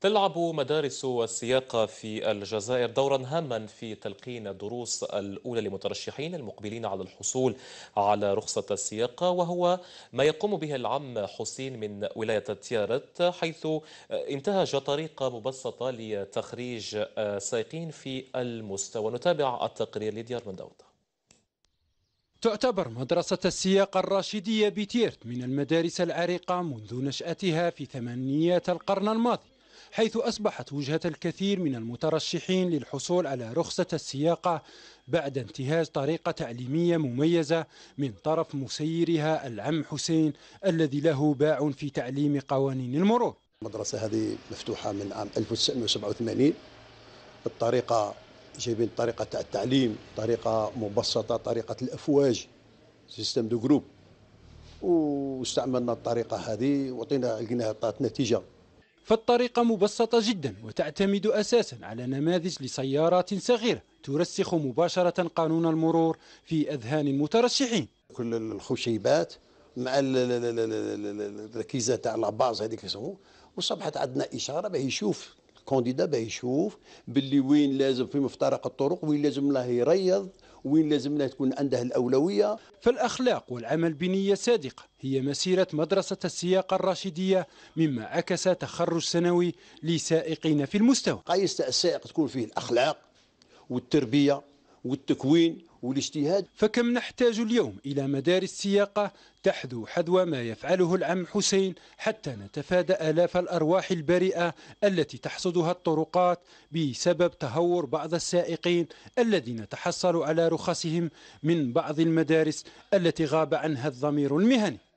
تلعب مدارس السياقة في الجزائر دورا هاما في تلقين الدروس الأولى لمترشحين المقبلين على الحصول على رخصة السياقة وهو ما يقوم به العم حسين من ولاية تيارت حيث انتهج طريقة مبسطة لتخريج سائقين في المستوى نتابع التقرير لديار من تعتبر مدرسة السياقة الراشدية بتيرت من المدارس العريقة منذ نشأتها في ثمانية القرن الماضي حيث أصبحت وجهة الكثير من المترشحين للحصول على رخصة السياقة بعد انتهاز طريقة تعليمية مميزة من طرف مسيرها العم حسين الذي له باع في تعليم قوانين المرور المدرسة هذه مفتوحة من عام 1987 الطريقة جايبين طريقة تاع التعليم طريقة مبسطة طريقة الأفواج سيستم دو جروب واستعملنا الطريقة هذه وعطينا لقيناها عطات نتيجة فالطريقة مبسطة جدا وتعتمد أساسا على نماذج لسيارات صغيرة ترسخ مباشرة قانون المرور في أذهان المترشحين كل الخشيبات مع الركيزة تاع لاباز هذيك يسموه وصبحت عندنا إشارة باه يشوف كونديدا باه يشوف باللي وين لازم في مفترق الطرق وين لازم له يريض وين لازم له تكون عنده الأولوية فالأخلاق والعمل بنية صادقة هي مسيرة مدرسة السياقة الراشدية مما عكس تخرج سنوي لسائقين في المستوى قيس السائق تكون فيه الأخلاق والتربية والتكوين والاجتهاد فكم نحتاج اليوم إلى مدارس سياقة تحذو حذو ما يفعله العم حسين حتى نتفادى آلاف الأرواح البريئة التي تحصدها الطرقات بسبب تهور بعض السائقين الذين تحصلوا على رخصهم من بعض المدارس التي غاب عنها الضمير المهني